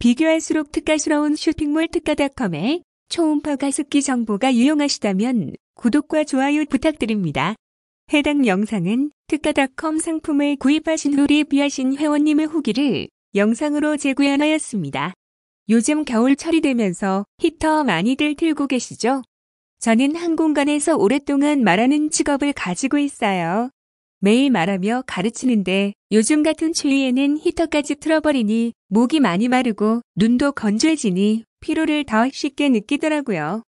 비교할수록 특가스러운 쇼핑몰 특가닷컴의 초음파 가습기 정보가 유용하시다면 구독과 좋아요 부탁드립니다. 해당 영상은 특가닷컴 상품을 구입하신 후 리뷰하신 회원님의 후기를 영상으로 재구현하였습니다. 요즘 겨울철이 되면서 히터 많이들 틀고 계시죠? 저는 한 공간에서 오랫동안 말하는 직업을 가지고 있어요. 매일 말하며 가르치는데 요즘 같은 추위에는 히터까지 틀어버리니 목이 많이 마르고 눈도 건조해지니 피로를 더 쉽게 느끼더라고요.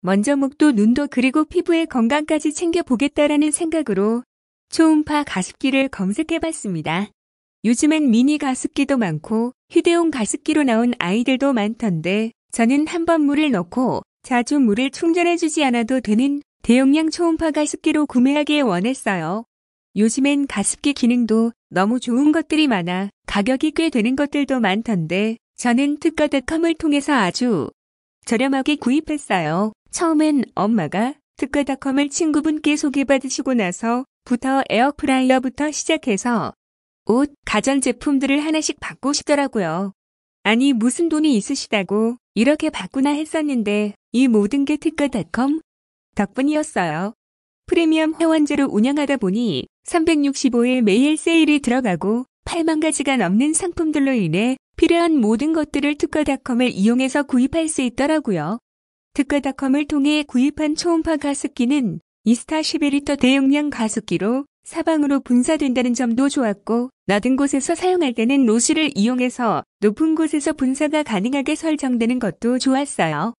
먼저 목도 눈도 그리고 피부의 건강까지 챙겨보겠다라는 생각으로 초음파 가습기를 검색해봤습니다. 요즘엔 미니 가습기도 많고 휴대용 가습기로 나온 아이들도 많던데 저는 한번 물을 넣고 자주 물을 충전해주지 않아도 되는 대용량 초음파 가습기로 구매하길 원했어요. 요즘엔 가습기 기능도 너무 좋은 것들이 많아 가격이 꽤 되는 것들도 많던데 저는 특가닷컴을 통해서 아주 저렴하게 구입했어요. 처음엔 엄마가 특가닷컴을 친구분께 소개받으시고 나서부터 에어프라이어부터 시작해서 옷, 가전제품들을 하나씩 바꾸시더라고요. 아니 무슨 돈이 있으시다고 이렇게 바꾸나 했었는데 이 모든 게 특가닷컴 덕분이었어요. 프리미엄 회원제로 운영하다 보니 365일 매일 세일이 들어가고 8만 가지가 넘는 상품들로 인해 필요한 모든 것들을 특가닷컴을 이용해서 구입할 수 있더라고요. 특가닷컴을 통해 구입한 초음파 가습기는 이스타 11리터 대용량 가습기로 사방으로 분사된다는 점도 좋았고 낮은 곳에서 사용할 때는 로시를 이용해서 높은 곳에서 분사가 가능하게 설정되는 것도 좋았어요.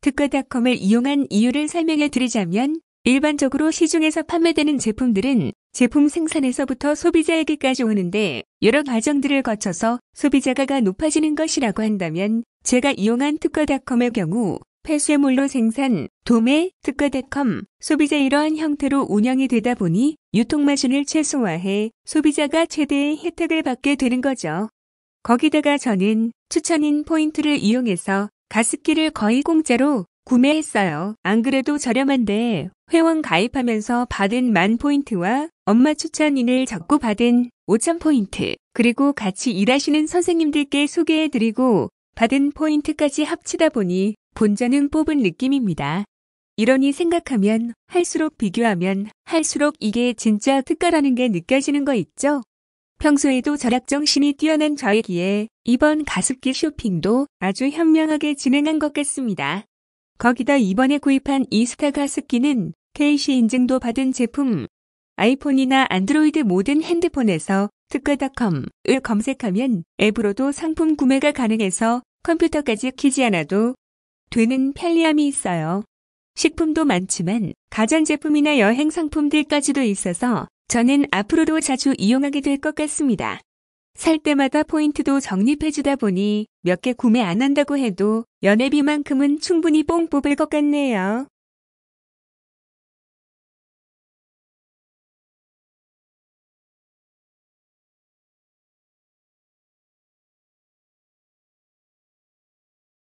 특가닷컴을 이용한 이유를 설명해 드리자면 일반적으로 시중에서 판매되는 제품들은 제품 생산에서부터 소비자에게까지 오는데 여러 과정들을 거쳐서 소비자가가 높아지는 것이라고 한다면 제가 이용한 특가닷컴의 경우 폐쇄물로 생산, 도매, 특가닷컴, 소비자 이러한 형태로 운영이 되다 보니 유통마진을 최소화해 소비자가 최대의 혜택을 받게 되는 거죠. 거기다가 저는 추천인 포인트를 이용해서 가습기를 거의 공짜로 구매했어요. 안 그래도 저렴한데 회원 가입하면서 받은 만 포인트와 엄마 추천인을 적고 받은 5천 포인트 그리고 같이 일하시는 선생님들께 소개해드리고 받은 포인트까지 합치다 보니 본전은 뽑은 느낌입니다. 이러니 생각하면 할수록 비교하면 할수록 이게 진짜 특가라는 게 느껴지는 거 있죠? 평소에도 절약정신이 뛰어난 저에기에 이번 가습기 쇼핑도 아주 현명하게 진행한 것 같습니다. 거기다 이번에 구입한 이 스타가습기는 KC 인증도 받은 제품 아이폰이나 안드로이드 모든 핸드폰에서 특가닷컴을 검색하면 앱으로도 상품 구매가 가능해서 컴퓨터까지 키지 않아도 되는 편리함이 있어요. 식품도 많지만 가전제품이나 여행 상품들까지도 있어서 저는 앞으로도 자주 이용하게 될 것 같습니다. 살 때마다 포인트도 적립해주다 보니 몇 개 구매 안 한다고 해도 연회비만큼은 충분히 뽕 뽑을 것 같네요.